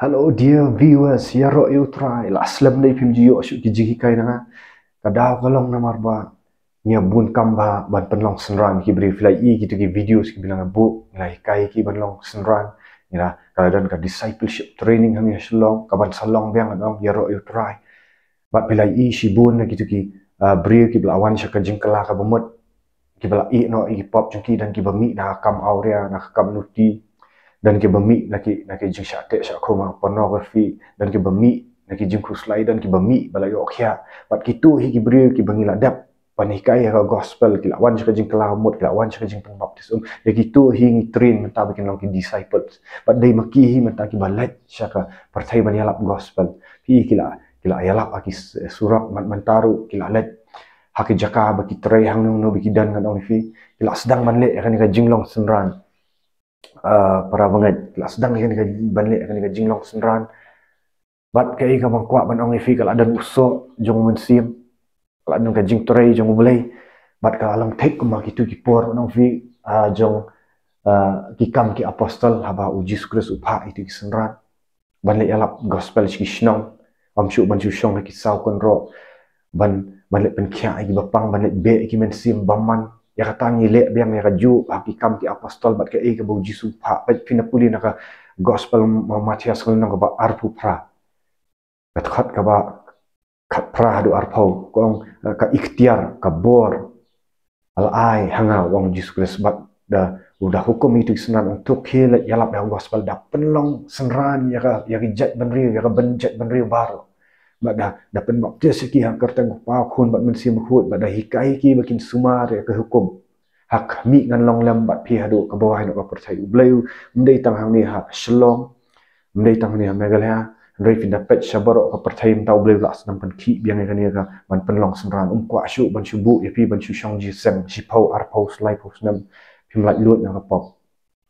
Hello dear viewers, ya ro you try. La slam dai pim ji yo shu ki ji kai na. Ka da ka long na mar ba. Nya bun kam ba ban pen long senran ki brief la i ki ki videos ki bilang bu la kai ki ban long senran. Ya lah, ka dan ka discipleship training ham ya shu long ka ban salong biang long ya ro you try. Ba bila i shi bun na ki ki ah, brief ki bla wan sha ka jing kala ka bumut ki bla i no i pop chung ki dan ki ba na kam aurea ya, na kam nuti dan ke bami naki naki jing shate sha khoma pornography dan ke bami naki jing ku slide dan ke bami bala yo pat ki tu hi ki bri ki bangi la panikai ha gospel ki lawan jing jing kala mot ki lawan jing jing pembaptisum de ki hi train menta bikin long ki disciples pat dei maki hi menta ki balat sha ah, ka pertai bani alap gospel hi ki la ki la ayala aki eh, surak mat mentaru ki la let hakijaka baki trai hang nung no bikidan ngan only ki la sedang manle ka jing long senran Ah, para mga lasdang yun ka banli ka ni kajing long sunran bat kay ka makwa ban ang ifi kala dan uso jong mun sim kala nung kajing toray jong ubulay bat ka alam take ko itu ki por nang fi jong kikam ki apostol haba uji jesus christ itu ki sunran banli alap gospel ki shnong am shu ban shu shong ki sau kon ro ban banli pen kya ai bapang banli be ki men baman ya kata ni le be me raju baki kam ki apostol bat ke e ke bauji su pha pina puli na ka gospel ma matias ko ba arpu pra kat khat ka ba khat pra du arpo kong eh, ka ikhtiar ka bor al ai hanga wong jesus christ bat da udah hukum itu senan untuk kele yalap yang gospel da penlong senran ya ka lah, ya ki jet benri ya ka lah, ben jet benri baro bạn đã đã bên bọc chia sẻ kỳ hàng cấp tăng bao khôn bạn mình xem hội bạn đã hi cái kỳ bạn kinh suma để cơ hữu cùng hạc mỹ ngăn long lâm bạn phi hà độ các bao ai nó có phải thấy blue mình đây tăng hàng này hạ shalom mình đây tăng hàng này hạ megalia rồi phi đập pet shabar ở các phải thấy mình tao blue là sản phẩm kỳ biang ngày này cả bạn bên long sơn ran ông quạ chu bạn chu bu yếp bạn chu shang ji sen chi pau ar pau slide pau nam phim lại luôn nó có bọc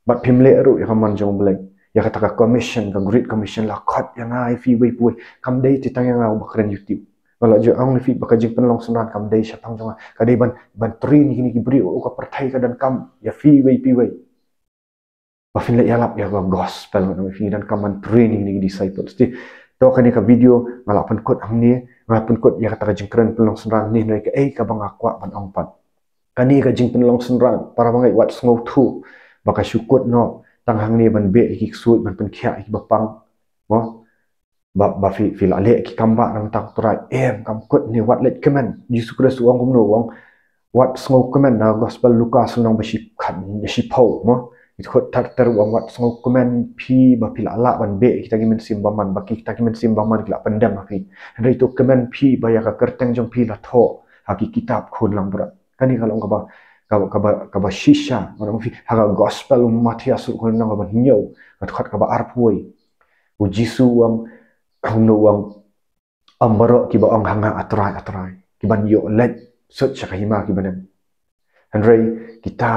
bạn phim lễ rồi không mang trong blue Я хатака commission, га great commission ла кот я на ифи вей пуэй. Кам дэй ти тан я на бакрэн ютиб. Вала джо аун ифи бака джинг пэн лонг сунран кам дэй ша тан жонга. Ка дэй бан бан три ни гини гибри о ка партай ка дан кам я фи вей пи вей. Ба фин лэ ялап я га gospel на ифи дан кам бан три ни гини disciples. Ти то ка ни ка видео га лапан кот аун ни. Га лапан кот я хатака джинг пэн лонг сунран ни нэй ка эй ка банг аква бан аун пан. Ka ni ka jing pin long sun rang, para mga iwat sungaw tu, baka syukut no, tang hang ni ban be ki suit ban pen khia ki bapang mo ba ba fi fi la le ki kamba nang tak tra em kam kut ni wat let kemen jesus christ wang kum no wang wat smo kemen na gospel lucas nang ba shi khan ni shi pau mo it khot tar tar wang wat smo kemen pi ba fi la la ban be ki ta gimen sim ba man ba ki ta gimen sim ba man kla pandam ha ki rei to kemen pi ba ya ka kerteng jong pi la tho ha ki kitab khun lang bra kani ka long ka ba kaba kaba shisha ngara mufi haga gospel um Matthias ko na ngaba nyo kat khat kaba arpoi u jisu wang khuno wang ambaro ki ba ang hanga atrai atrai ki ban yo let so chaka hima ki banem andre kita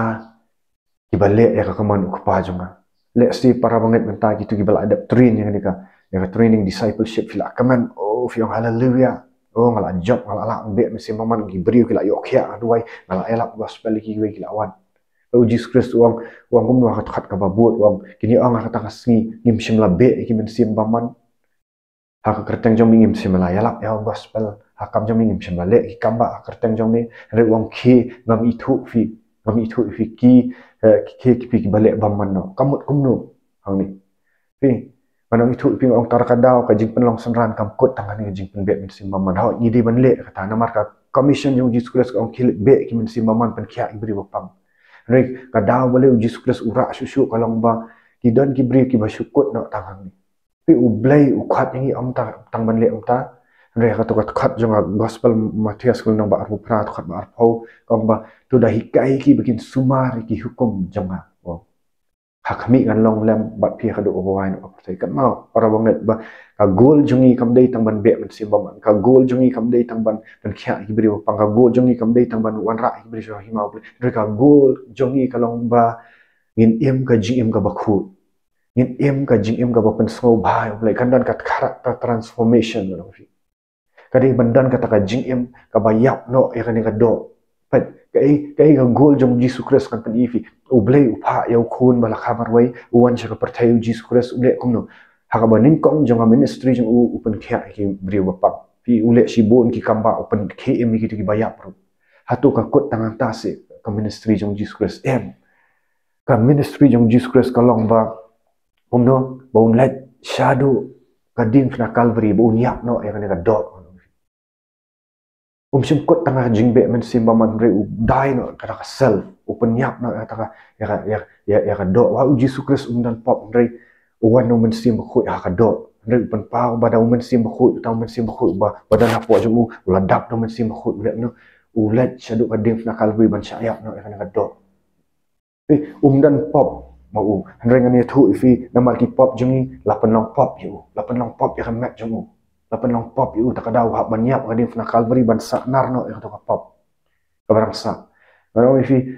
ki ba le ya ka manu kpa junga le si para banget menta ki tu ki ba adapt train ni ka ya training discipleship fil akaman oh fi hallelujah Oh, ngalah job, ngalah lah, ambil mesti maman, beri ke lah, ya, aduai, ngalah elap, gos beli ke gue, awan. Oh, Jesus Christ, uang, uang kamu uang katakat kapa buat, uang, kini uang, kata kasi, ngim sim lah, be, ikim mesti maman. Hak kerteng jom ingim sim lah, elap, ya, gos bel, hak kam jom ingim sim lah, lek, kamba ba, kerteng jom ingim, hari uang ke, ngam itu, fi, ngam itu, fi, ki, ke, ki, ki, balik ki, no kamu ki, ki, ki, ki, ki, ki, manong itu ipin ang tara ka daw ka jingpin lang sunran kam kot tangan ni jingpin bek min si maman hao ngidi man le kata na marka commission yung jesus kulas ka ang kilit bek ki min si maman pan kya ibri wapang rek ka daw wale yung jesus kulas ura susu kalong ba ki don ki bri ki basyukot na tangan ni pi ublay ukat ngi am tar tang man le am ta rek ka to ka jonga gospel matias kul nang ba arpo prat khat ba arpo kong ba to dahi kai ki bikin sumari ki hukum jonga ah hakami kan long lem bat pi kadu obawai no pasai kan mau para banget ba ka gol jungi kam dei tang ban be man si ba ka gol jungi kam dei tang ban ban kya hibri o pang ka gol jungi kam dei tang ban wan ra hibri jo hima o re ka gol jungi ka long ba ngin em ka jing em ka ba khu ngin em ka jing em ka ba pen so ba o lai kan dan ka khara transformation no fi ka dei ban dan ka ta ka jing em ka ba yap no e ka ni ka do pat kai kai ga gol jom ji sukres kan tan ifi u ble u pa ya u khun bala khamar wai u wan chaka parthai u ji sukres u ble kum no ha ga banin kong jom ga ministry jom u upen khya ki bri u pa fi u le shi bon ki kamba upen khe em ki ti baya pro ha to ka kot tang ta se ka ministry jom ji sukres em ka ministry jom ji sukres ka long ba kum no ba un let shadow ka din fna calvary ba un yap no e ga ne ga dot Um sim kot tengah jingbe men simba mandre u dai no kada ka self u penyap no kada ya ka ya ya ya ya ka do wa u jisu um dan pop mandre um u wan no um men simba khu ya ka do mandre u um pen pa bada men simba khu ta men simba khu ba bada na po jumu ladap no men simba khu le no u let shadu ka dim na kalbi ban sha no ya ka do pe um dan pop ma u mandre ngani thu ifi na ma ki pop jumi la pen long pop yu la pen long pop ya, ya ka mat jumu tapi nong pop yu tak ada wah banyak ngadi fna calvary ban sa narno yang tak pop kabarang sa kalau ini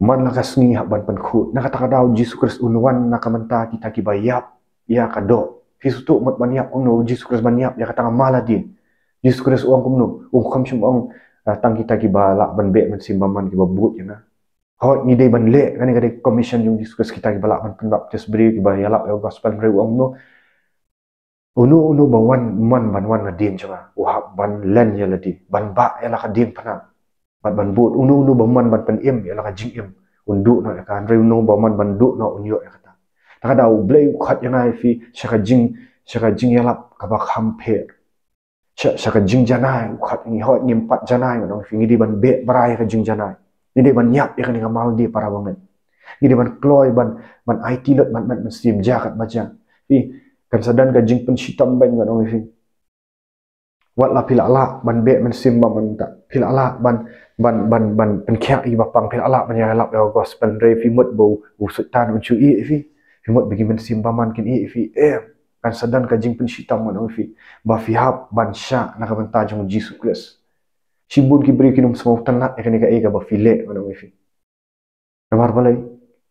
mana nak sni hak ban pen nak tak ada jesu kristus unuan nak menta kita ki bayap ya kado fisu tu mat banyak unu jesu kristus banyak ya kata mala lah din jesu kristus uang kumnu oh, um kham sim uang ah, tang kita ki bala ban be men simba man ki babut ya na ho ni dei ban le kan ni kada commission jung jesu kristus kita ki bala ban pen baptis beri ki bayap ya gospel mari uang no Unu unu bawan man banwan na lah din chunga. Uha ban len yala di. Ban ba yala ka din pa na. Bat ban bu. Unu unu bawan ban pan im yala ka jing im. Undu na yaka. Andre unu bawan ban du na unyo yaka ta. Tak ada ublay ukat yang ifi. Shaka jing. Shaka jing yala kabak hamper. Shaka jing janai. Ukat ni hoi ni empat janai. Nong fi ngidi ban be barai ka jing janai. Ngidi ban nyap yaka ni mal di para wangan. Ngidi ban kloy ban. Ban IT lot ban ban ban stream jakat macam. Fi kan sadan ka jing pen sitam ban ngan ong sing wat la pil ala ban be men sim ba man ta pil ala ban ban ban ban pen kya i ba pang pila ala ban ya la ba gos pen re fi mot bo u sultan un chu i fi fi mot bigi men sim ba man kin i fi e kan sadan ka jing pen sitam ngan ong fi ba fi hab ban sha na ka ban ta jung jisu kles Sibun ki beri kinum semua tanah, ekanika ya ega kan ba filet, mana wifi. Nampar balai,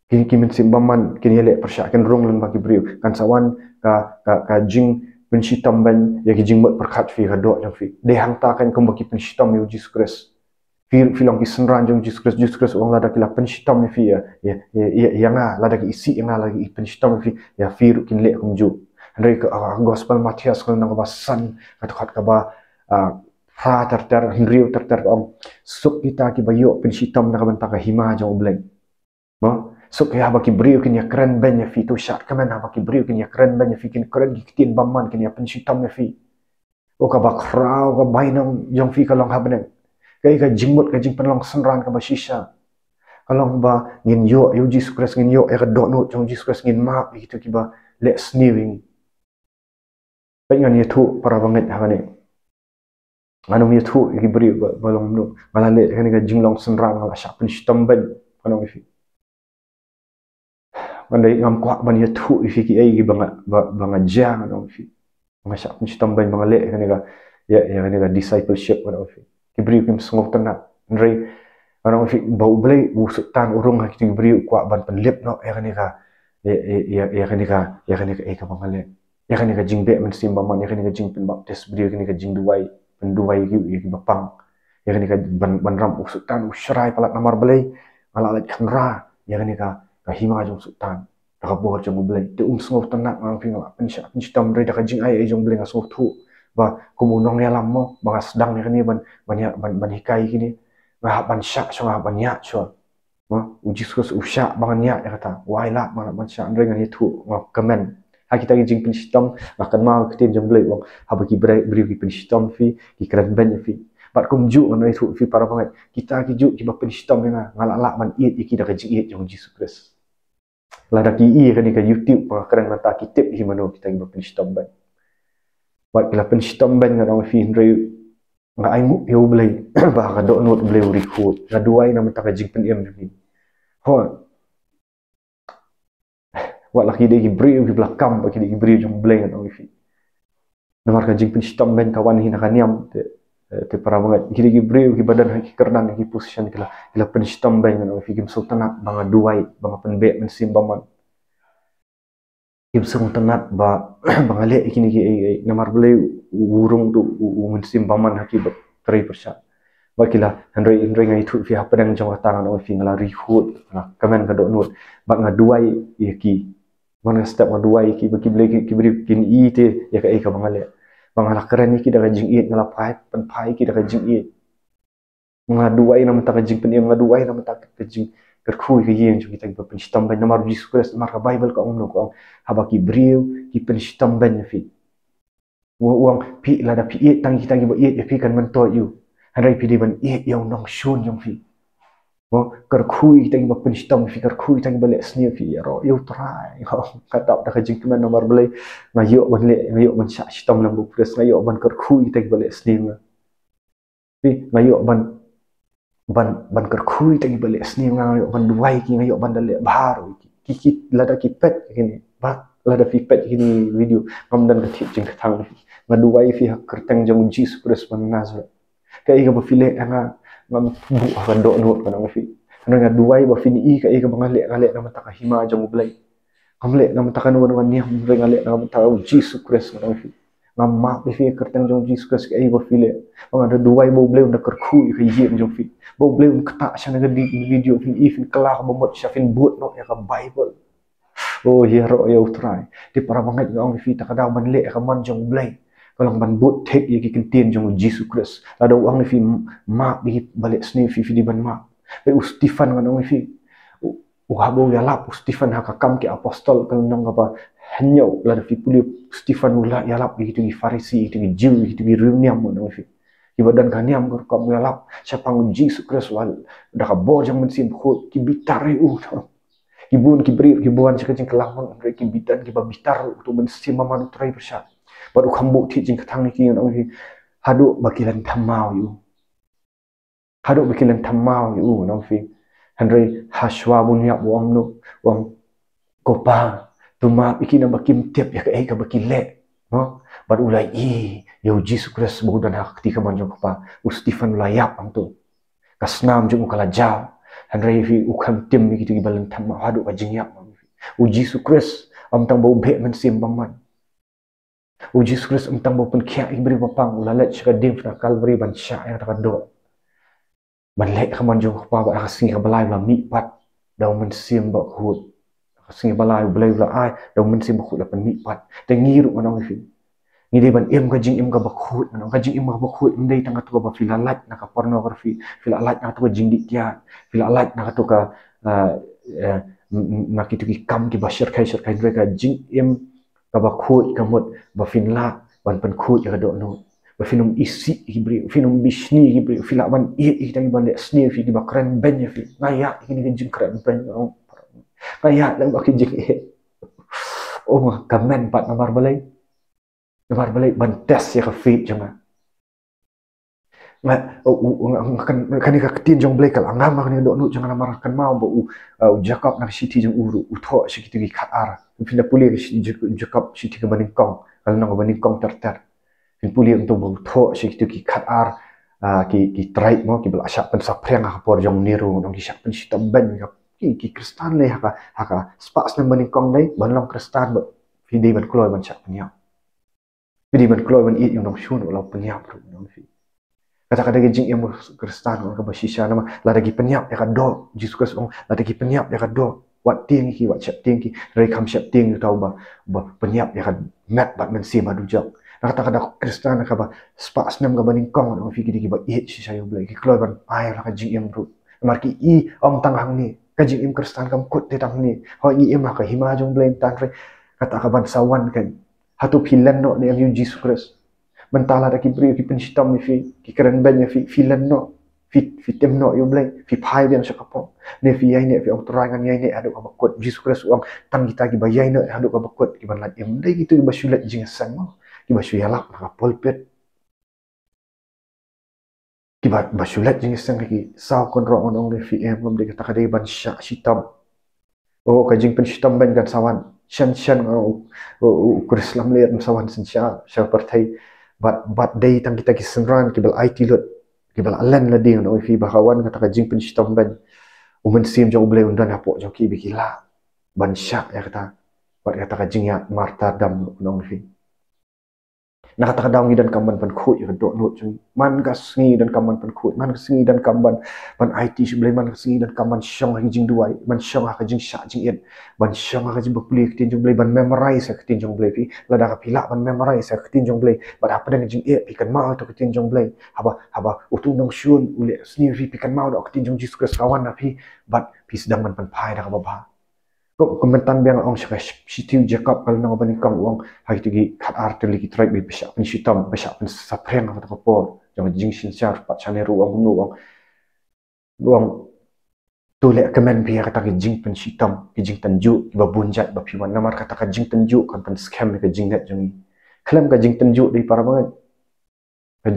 kini kimin man kini le persyakin rong lan bagi briu kan sawan ka ka ka jing pensitam ban ya ki jing mat perkat fi hado yang fi de hang ta kan kum bagi pensitam yu jis kris fi fi long kisen ran jong jis kris jis kris wong lada ki la pensitam fi ya ya ya ya, ya nga lada isi nga lagi pensitam fi ya fi kini kin le kum andre ka ah, gospel matias kan nang basan ka to khat ka ba ha ah, ter ter hindriu ter ter om um, suk kita ki bayo nak na ka banta hima jong blank mah? Sok ya bagi brio kin ya kren benya fitu tu shot kemen ha baki brio kin ya kren benya fikin kin kren baman kitin bamman kin ya pensi ya fi. O ka bak ra o ka yang jong fi ka long ha benen. Kai jimut ka jing long senran ka ba shisha. Ka long ba ngin yo yo jisu kres ngin yo er do no jong jisu kres ngin ma bi kitu ki ba le sniwing. Ba ngan ye tu para banget ha benen. Manum ye tu ki brio ba long no. Ba la le ka jing long senran ka ba shap pensi tam ben ka long fi mandai ngam kuak ban tu ifi ki ai banga banga jang no ifi masak pun sitam ban banga le kan ya ya kan ga discipleship kan ifi ki bri kim sungok tanda ndri kan ifi bau blai bu tan urung hakti lah, ki bri kuak ban pen no ya kan lah. ga ya ya ya kan ga lah, ya eh, kan ga ai banga le ya kan ga jing be men sim ba man ya kan ga jing pen baptis bri kan ga jing duai pen duai ki eh, ki bapang ya kan ga ban ban ram usutan usrai palat namar blai ala ala ya kan ga rahim ajong sultan da bo ha jong bleng te um sngo tan nak ngang phingla pen sha pen tam re da ka jing ai ai jong bleng aso thu ba ku mu nong ya lam mo ba ga sdang ni kan ni ban ban ban hikai ki ni ba ha ban sha cho ban ya cho ba u jis ko u sha ba ngan ya ka ta wa ma ban sha ndre ngani thu ma comment ha kita ki jing pen sitam ba kan ma ki tin jong bleng ha ba ki bre bri ki pen sitam fi ki kran ban fi ba kum ju ngan ni thu fi para ba kita ki ju ki ba pen sitam ni ngala la ban i ki da jing i jong jis ko lah dah PE kan ni kan YouTube lah kadang nak kitab di mana kita ingin berpenishtamban buat kita penishtamban dengan nama fi hendra yuk ngak aing mup yuk belai bahaka download belai urikut ngak dua aing nama tak ajing penyem ni ho buat lah kita ingin beri yuk belakam buat kita ingin beri yuk belai dengan nama fi nama kajing penishtamban kawan hina kaniam tak ti paramangat gili gibri gi badan ki kernan gi position kila kila pen sitam bang no fi gim sultana banga duai banga pen be men simbaman gim sultanat ba banga le ikini gi ai namar bele urung tu, men simbaman haki ba tri persa ba kila hanre inre ngai thu fi hapen ang jawa tangan o fi ngala ri hut kamen ka do nut ba nga duai iki ya, mana step ma duai iki ba ki bele ki bri kin ite ya ka ai eh, ka banga le ba nga la keren ki da jing iet la pai pan pai ki kajing ka jing iet nga dua ina mata ka jing pan nga dua ina mata ka jing ka ku ki yin namar ji su namar ka bible ka umno ka haba ki brew ki pan shtam ba ya, fi wo pi lada da pi iet tang ki tang ba iet ya fi kan man to yu han rai pi di ban iet yo ya, nong shun yong fi Oh, kerkui tadi ba pelistam fi kerkui tadi balik sniff fi you try kata dah kerja ke nomor beli mayo ban le mayo ban sa sitam lambu pres mayo ban kerkui tadi balik sniff fi mayo ban ban ban kerkui tadi balik sniff ngang mayo ban duai ki mayo ban baru kiki lada kipet pet kini lada kipet pet video ngam dan ketip jeng ketang ngaduai fi hak kerteng jis pres ban nazrat ka i ka ba file anga ah, ngam bu a fan do no ka na fi ana nga duwai ba fini i ka i ka ba ngale ngale na mata ka hima ja mu blai ngam le na mata no na ni ham ngale na mata ka jesus christ ka na fi ngam ma be fi ka tan jong jesus christ ka i ba file ba nga da duwai ba blai na ka i ka yim jong fi ba blai ka ta sha na di video fi i fi kala ba mot sha fin no ya ka bible Oh, hero, roh ya utrai. Di para mangat ngau fi takadau manle ka manjong blai kalau ban bot tek ye ki kentien jong Jesus Christ ada uang fi mak bi balik sini fi fi di ban mak pe ustifan kan uang fi u habo ya la ustifan ha kakam ki apostol kan nang apa hanyo la fi puli ustifan ulah ya la bi tu farisi tu bi jiu tu bi rumni amun uang fi ki badan kan ni am gor kam ya la siapa ngun Jesus Christ wal da ka bo jong men sim khot ki bitare u ibun ki brir ki buan sekecing kelahon ki bitan ki ba tu men sim mamanu trai persat บัดอุคัมบุที่จริงกระทั่งนี้กี่น้องที่ฮัดุบกิลันทำเมาอยู่ฮัดุบกิลันทำเมาอยู่น้องฟิฮันรีฮัชวาบุญยาบวงนุวงกบังตุมาอีกีนับกิมเทียบอยากเอกับกิเล่เนาะบัดอุไลอีโยจิสุครัสบูดันฮักที่กำมันจงกบังอุสติฟันลายับอังตุกัสนามจงอุคลาจาวฮันรีฟิอุคัมเทียบมีกิตุกิบาลันทำเมาฮัดุบกิจงยับอุจิสุครัสอัมตังบ่เบะมันเสียมบังมัน O oh, Jesus Kristus entang bupun kia ibri bapang ulalat cika dim fra kalvari ban sya yang takan do. Ban lek kaman jo kapa ba akas singi kabalai bla mi pat dau men sim ba kuhut. Akas singi balai ubalai bla ai dau men sim ba kuhut lapan mi pat. Te ngiru manong ifin. Ngi dei ban im ka jing im ka ba kuhut manong jing im ka ba kuhut im dei tangka tuka ba fila lat na ka pornografi fila lat na tuka jing di kia fila lat na ka tuka uh, uh, kam ki ba shirkai shirkai dreka jing im kau ba khuj ka mot ba fin yang ban pan khuj ka finum isi ki bri finum bisni ki bri fila ban i i ta ban le sni fi ki ba kren ben fi na ya ki ni jing kren ben no na ya la pat na balai nomor balai bantes tes kafe, ka fi jama ma o kan kan ni ka tin jong blekal angam ma kan ni do no jangan na mau, kan oh, oh, ma nak u jakob uru utoh, tho sikiti ki fina pulir shi jukap shi tiga baning kong kalau nong baning kong terter, ter fin untuk bau to shi tu ki kat ar ah, ki ki try mo ki bel asap pen yang ngah por jong niru nong ki asap pen shi tamben ngah ki ki kristan le haka haka spas nang baning kong le ban long kristan bu fidi ban kloy ban asap penyap fidi ban kloy ban eat yung nong shun ulau penyap ru kata kata gi jing yang kristan ngah ka bashisha nama la lagi penyap ya ka do jesus kasong la lagi penyap ya ka do วัดเตียงกี่วัดเฉียบเตียงกี่เรียกคำเฉียบเตียงที่เขาบ่าบ่าปัญญาอยากจะแมทบัตมันเสียมาดูจักนะครับถ้าคริสต์นะครับว่าสปาสเนมกับบันิงกองของฟิกิดีกี่ว่าเอชชิชายุบเลยกี่คล้อยบันไปแล้วก็จิ้งเอ็มรูมาร์กี้อีอมตั้งหังนี่กับจิ้งเอ็มคริสต์กับกุดที่ตั้งนี่หอยอีเอ็มแล้วก็หิมะจงเบลนตันไปก็ถ้าคับบันสวรรค์กันฮัตุพิลเลนโนในอายุจิสุคริสต์มันตาลาตะกี้บริวกี่เป็นชิตอมฟิกี่เครนเบนยฟิฟิลเลนโน fi fi temno yum lai fi phai bian sa kapo ne fi yai ne fi ong trai ngan yai ne aduk ka bakot jesus kras uang tang kita ki ba yai ne aduk ka bakot ki ban lai em dai gitu ba sulat jing sang ma ki ba sui alap ka pulpit ki ba ba sulat jing sang ki sao kon ro on ong fi em lom de kata ka dai ban sha sitam o oh, ka jing pen sitam ban kan sawan shan shan o kurislam leer sawan sin sha sha partai bat bat dai tang kita ki sendran ki bel it lot قبل الله لدينا وي في بخوان كتاك جين بنش تمبن ومن سيم جو بلاي وندان ابو جوكي بكي لا بنشا يا كتا بعد كتاك جين يا مارتا دم نون في na tak dang dan kamban pan khu yu ya, do no chung man ga sngi dan kamban pan khu man ga sngi dan kamban pan it shu man ga sngi dan kamban shong ha jing duai man shong ha ka jing sha jing yet man shong ha ka jing bu plek tin jung blame man memorize ha tin jung blame pi la da ka pila man memorize ha tin jung blame but apa dan jing yet pikan ma to tin jung blame ha ba ha ba u tu nong shun u le sni ri pikan ma do tin jung jesus kawan na pi but pi sedang man pan pai da ka ba ba ko kumentan biang ong shaka eh, shitiu jakap kal nang bani kang wong hai tu gigi khat ar tu try kitrai bi bisha pen shitam bisha pen sapreng ka ko por jang jing shin char pa chane ru ang nu wong wong tu le kemen bi ka jing pen shitam ki jing tenju ju bunjat bun jat nama kata kata jing tenju kan pen scam ka jing net jang khlam ka jing tenju deh di para ba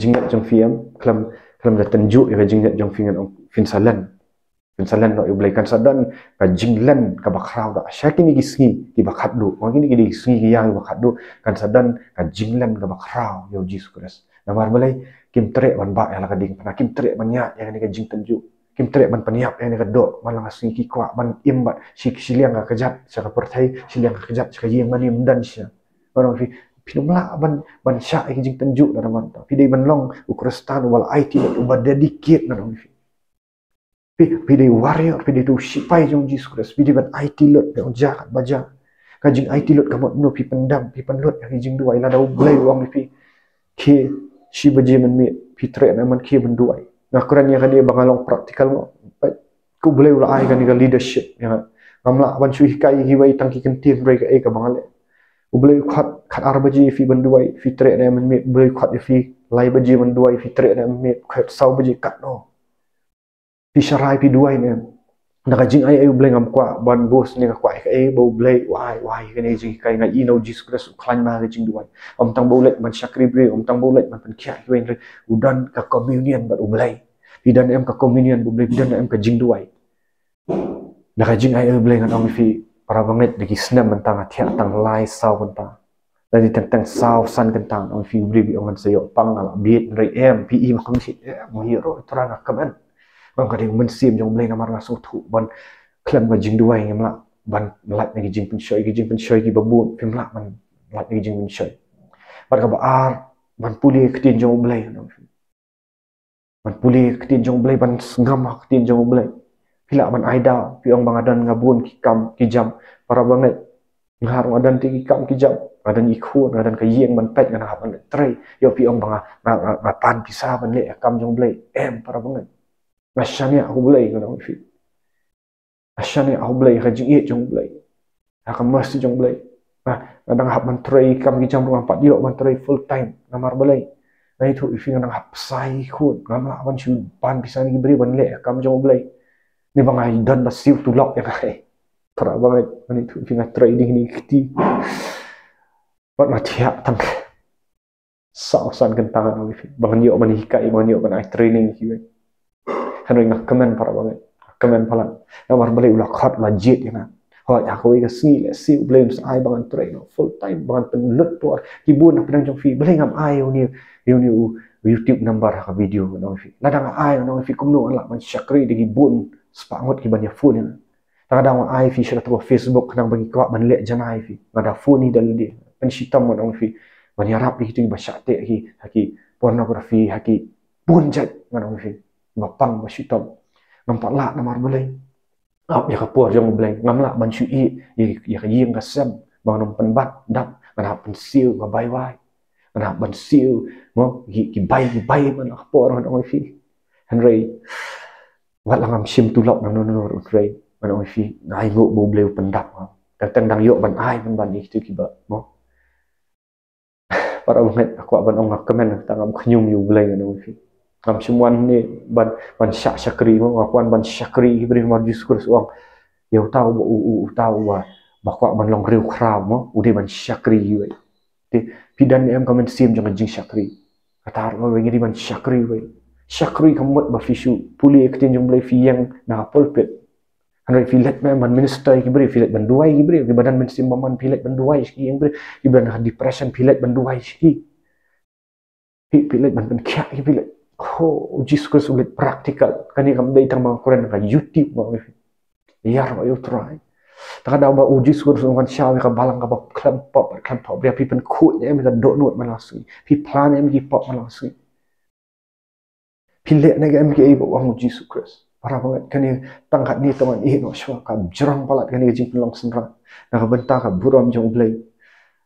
jing net jang fiam khlam khlam da tenju ju jing net jang fingan ong fin salan pinsalan no iblai kan sadan ka jinglan ka bakhrau da shakini gi singi ki bakhat do ma gi gi singi gi yang bakhat do kan sadan ka jinglan ka bakhrau yo ya jesus kris na mar balai kim Trek ban ba ala ka ding pana kim Trek ban ya yang ni ka jing tenju kim Trek ban paniap yang ni ka do ma la singi ki kwa ban im ba sik siliang ka kejat sa ka perthai siliang ka kejat sa ka yim dan sia ba fi pinum la ban ban sha ki jing tenju na ra man ta fi dei ban long ukrastan wal it ba dedicate na ra Vì, vì warrior, vì đi tu sĩ bay trong Jesus vì đi vận IT lượt để ông giả bà giả. Các dân IT lượt các mọi người phải phân đam, phải phân lượt, các dân đuổi là đâu bây giờ ông phải khi sĩ bà giả mình miệng, phải trẻ mẹ mình khi mình đuổi. Nga kura nhé kani bà ngà ula ai kani leadership, ya ngà. Kan? Ngam lạ lah, kai chú hikai hi wai tăng ki kinh tiên rai gà ee kà bà ngà lệ. Kù bà lê khuat khat ar bà giả phi bà đuổi, phải trẻ mẹ mình miệng, bà lê khuat lai bà giả mình đuổi, phải trẻ mẹ mình miệng, sau bà kat No pisarai pi duai ne na ka jing ai ayu bleng am kwa ban bos ni ka kwa ka ai bo blei wai wai ka ne jing kai na i no jesus christ khlan ma jing duai om tang bo lek man shakri bre om tang bo lek man pen kya hwen re udan ka communion ba ublei pi dan em ka communion bo blei pi dan em ka jing duai Nak ka jing ai ai bleng am fi para bangit de kisna man tang athya tang lai sau ban ta dan di tentang sau san kentang om fi bre bi om an sayo pang ala biet re em pi i ma kong shit mo hero tra ka kaban bon ka ding mun sim jong bleng amar na so thu bon khlem ga jing duai ngem la ban lat ngi jing pin shoy ngi jing pin shoy ki babun pim la man lat ngi jing pin shoy bar ka ba ar ban puli ketin jong bleng no ban puli ketin jong bleng ban ngam ketin jong bleng pila man aida pi ong bang adan ngabun ki kam ki jam para banget ngar adan ti ki kam ki jam adan ikhun adan ka yeng man pet ngana ban tre yo pi ong bang na na tan pisa ban le kam jong bleng em para banget Bashani aku belai kena mufi. Bashani aku belai kajing iya jong belai. Akan mesti jong ha, belai. Nah, kadang hab menteri kam di jam rumah pak menteri full time ngamar belai. Nah itu ifi kadang hab sai kun ngamar awan pan bisa ni beri bun le kam jong belai. Ni bangai dan masih tulak yang kai. Eh, Terak banget. Nah itu ifi ngat trading ni kiti. Pak mati hak tangkai. Sausan kentangan ifi. Bangun yuk menikah, bangun yuk menaik training ifi kan ya, ring ya, nak komen para bang kemen pala yang war bali ulah khat la jit ina aku ya ko ga si le si blen ai bang no full time bang pen lut tu ki bu na pen fi bali ngam ai o ni ni u youtube number ha video no fi na dang ai no fi kum no la man syakri di bun spangot ki banya fu ni na dang ai fi syara tu facebook kan bagi kwa ban le jan ai fi na da fu ni dal di pen sitam no fi banya rap di tu ba syate ki ki pornografi ki bun jet no fi ngọc băng mà suy tâm ngắm bắn lạc nằm ở bên lên ngọc giờ khắp bùa giờ bên ngắm lạc mình suy ý giờ giờ yên cả xem mà nằm bắn bắt đập mà nằm bắn siêu mà bay vai mà nằm bắn Henry wat langam ngắm tulok tu lọc nằm nằm nằm ở đây mà nó phi ngay ngộ bồ bleu bắn đập mà đang đang đang yếu ai bắn bắn gì chứ kì bợ mà para ông hết quả bắn ông ngọc comment tăng ông khinh nhung nhiều bleu nằm ngam cuman ni ban ban syak syakri mo akuan ban syakri ibrih marji syukur suang ya tahu, bo u u tau wa bakwa ban long riu kram mo udi ban syakri we te pidan ni em kamen sim jang jing syakri kata ar wa ngi ban syakri we syakri kamot ba fisu puli ekten jumble fi yang na pulpit kan filet me man minister ibrih filet ban duai e ibrih ke badan men sim filet ban duai ski ibrih ibrih depression filet ban duai ski Pilih-pilih, pilih-pilih, Oh, jisuka sulit praktikal. Kani kam day tang mga kuren ka YouTube mga wifi. Yar mga try. Taka daw ba uji sukur sun wan ka balang ka ba pop ba klempa ba pi pen kut ya eh, mi ka do nut mana sui. Pi plan ya mi pop mana sui. Pi le na ga mi ki ebo eh, wang uji sukur. Para ba ngat kani tangkat ni taman ihin eh, wa shwa ka jerang palat kani ka jing pelong senra. Na ka benta ka buram jang blade.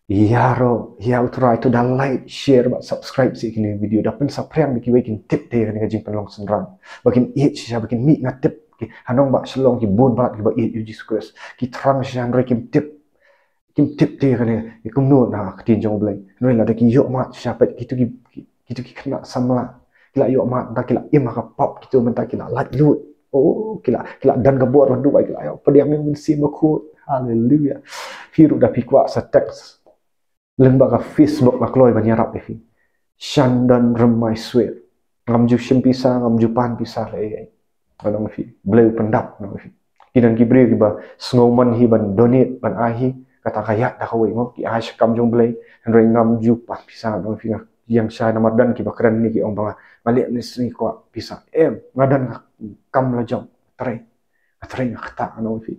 Ya, ro, ya utara itu dah like, share, buat subscribe sih kini video. pun sampai yang bikin bagi tip dia kena kajin penolong senran. bikin it sih, bikin mik ngat tip. Hanong buat selong, kita bun balat, kita it uji sukses. Kita terang sih, hanong kita tip. Kita tip dia kena, kita kumno nak ketin jong beli. Nuri lah, dekik yok mat sih, apa kita kita kita kena sama. Lah. kila yok mat, tak kila. im aku lah pop kita mentak kita lah like lu. Oh, kila kila dan kebuat rendu baik kita. Pada yang mungkin sih makut. Hallelujah. Hidup dah pikuak setekst lembaga Facebook nak loi banyarap efi. Shan dan remai suir. Ngamju shim pisa, ngamju pan pisa lei. Anong efi, beliau pendap anong efi. Kinan kibri kiba snowman hi ban donit ban ahi kata kaya dah kau ingat oh. ki ahi sekam jong beli hendrai ngam jupah pisah dong fi yang saya nama dan kiba keren ni ki ong bawa balik ni sini kua pisah eh, em ngadan kam lajong terai terai ngakta anong fi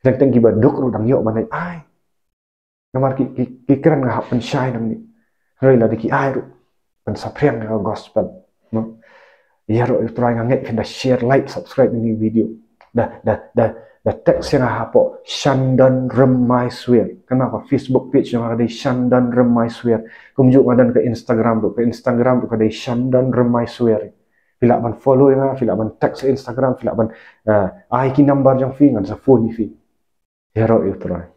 dan teng kiba dok rudang yo banai ai nomor kikiran ngah pun kran nga hapun shai nam ni roi la diki gospel no ya ro itu orang ngek kena share like subscribe ini video Dah dah dah dah text yang ngah hapo shandan remai swear kena facebook page yang ada shandan remai swear kumju ngadan ke instagram tu, ke instagram ro ada shandan remai swear bila man follow yang bila man text instagram bila man uh, eh, ai ki yang fi ngan sa phone fi ya ro itu orang